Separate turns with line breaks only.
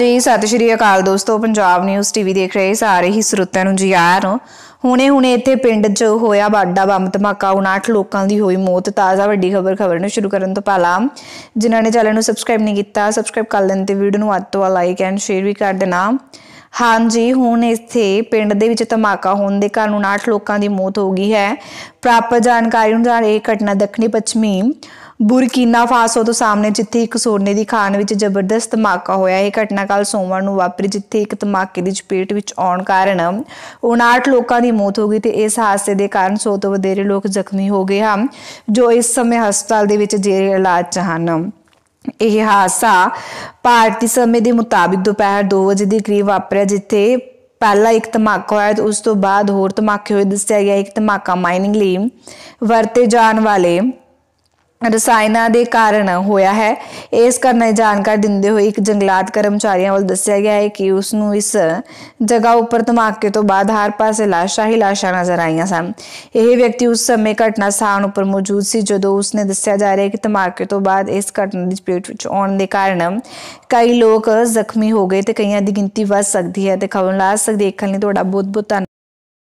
ਜੀ ਸਤਿ ਸ਼੍ਰੀ ਅਕਾਲ ਦੋਸਤੋ ਪੰਜਾਬ ਨਿਊਜ਼ ਟੀਵੀ ਦੇਖ ਰਹੇ ਸਾਰੇ ਹੀ ਸਰੋਤਿਆਂ ਨੂੰ ਜੀ ਆਇਆਂ ਨੂੰ ਹੁਣੇ-ਹੁਣੇ ਇੱਥੇ ਪਿੰਡ 'ਚ ਹੋਇਆ ਵੱਡਾ ਬੰਬ ਧਮਾਕਾ 59 ਲੋਕਾਂ ਦੀ ਹੋਈ ਮੌਤ ਤਾਜ਼ਾ ਵੱਡੀ ਖਬਰ ਖਬਰ ਨੂੰ ਸ਼ੁਰੂ ਕਰਨ ਤੋਂ ਪਹਿਲਾਂ ਜਿਨ੍ਹਾਂ ਨੇ ਚੈਨਲ ਨੂੰ ਸਬਸਕ੍ਰਾਈਬ ਨਹੀਂ ਕੀਤਾ ਸਬਸਕ੍ਰਾਈਬ ਕਰ ਲੈਣ ਤੇ ਵੀਡੀਓ ਨੂੰ ਵੱਧ ਤੋਂ ਲਾਈਕ ਐਂਡ ਸ਼ੇਅਰ ਵੀ ਕਰ ਦੇਣਾ ਹਾਂਜੀ ਹੁਣ ਇੱਥੇ ਪਿੰਡ ਦੇ ਵਿੱਚ ਧਮਾਕਾ ਹੋਣ ਦੇ ਕਾਰਨ 8 ਲੋਕਾਂ ਦੀ ਮੌਤ ਹੋ ਗਈ ਹੈ ਪ੍ਰਾਪਤ ਜਾਣਕਾਰੀ ਅਨੁਸਾਰ ਇਹ ਘਟਨਾ ਦੱਖਣੀ ਪੱਛਮੀ ਬੁਰਕੀਨਾ ਫਾਸੋ ਤੋਂ ਸਾਹਮਣੇ ਜਿੱਥੇ ਇੱਕ ਸੋਨੇ ਦੀ ਖਾਨ ਵਿੱਚ ਜ਼ਬਰਦਸਤ ਧਮਾਕਾ ਹੋਇਆ ਇਹ ਘਟਨਾ ਕੱਲ ਸੋਮਵਾਰ ਨੂੰ ਵਾਪਰੀ ਜਿੱਥੇ ਇੱਕ ਧਮਾਕੇ ਦੀ ਚਪੇਟ ਵਿੱਚ ਆਉਣ ਕਾਰਨ 59 ਲੋਕਾਂ ਦੀ ਮੌਤ ਹੋ ਗਈ ਤੇ ਇਸ ਹਾਦਸੇ ਦੇ ਕਾਰਨ 100 ਤੋਂ ਵਧੇਰੇ ਲੋਕ ਜ਼ਖਮੀ ਹੋ ਗਏ ਹਨ ਜੋ ਇਸ ਸਮੇਂ ਹਸਪਤਾਲ ਦੇ ਵਿੱਚ ਜੇਰੇ ਇਲਾਜ 'ਚ ਹਨ ਇਹ ਹਾਸਾ ਭਾਰਤੀ ਸਮੇਂ ਦੇ ਮੁਤਾਬਿਕ ਦੁਪਹਿਰ 2 ਵਜੇ ਦੇ ਕਰੀਬ ਵਾਪਰਿਆ ਜਿੱਥੇ ਪਹਿਲਾ ਇੱਕ ਧਮਾਕਾ ਹੋਇਆ ਤੇ ਉਸ ਤੋਂ ਬਾਅਦ ਹੋਰ ਧਮਾਕੇ ਹੋਏ ਦੱਸਿਆ ਗਿਆ ਇੱਕ ਧਮਾਕਾ ਮਾਈਨਿੰਗ ਲਈ ਵਰਤੇ ਜਾਣ ਵਾਲੇ ਰਸਾਇਣਾਂ ਦੇ ਕਾਰਨ ਹੋਇਆ ਹੈ ਇਸ ਕਰਨੇ ਜਾਣਕਾਰੀ ਦਿੰਦੇ ਹੋਏ ਇੱਕ ਜੰਗਲਾਤ ਕਰਮਚਾਰੀਆਂ ਵੱਲ ਦੱਸਿਆ ਗਿਆ ਹੈ ਕਿ ਉਸ ਨੂੰ ਇਸ ਜਗ੍ਹਾ ਉੱਪਰ ਧਮਾਕੇ ਤੋਂ ਬਾਅਦ ਹਰ ਪਾਸੇ ਲਾਸ਼ਾਂ ਹੀ ਲਾਸ਼ਾਂ ਨਜ਼ਰ ਆਈਆਂ ਸਨ ਇਹ ਵਿਅਕਤੀ ਉਸ ਸਮੇਂ ਘਟਨਾ ਸਥਾਨ ਉੱਪਰ ਮੌਜੂਦ ਸੀ ਜਦੋਂ ਉਸਨੇ ਦੱਸਿਆ ਜਾ ਰਿਹਾ ਹੈ ਕਿ ਧਮਾਕੇ ਤੋਂ ਬਾਅਦ ਇਸ ਘਟਨਾ ਦੀ ਸਪੀਟ ਵਿੱਚ ਆਉਣ ਦੇ ਕਾਰਨ ਕਈ ਲੋਕ ਜ਼ਖਮੀ ਹੋ ਗਏ ਤੇ ਕਈਆਂ ਦੀ ਗਿਣਤੀ ਵੱਧ ਸਕਦੀ ਹੈ ਤੇ ਖਬਰ ਲਾ ਸਕਦੇ ਦੇਖਣ ਲਈ ਤੁਹਾਡਾ ਬਹੁਤ ਬਹੁਤ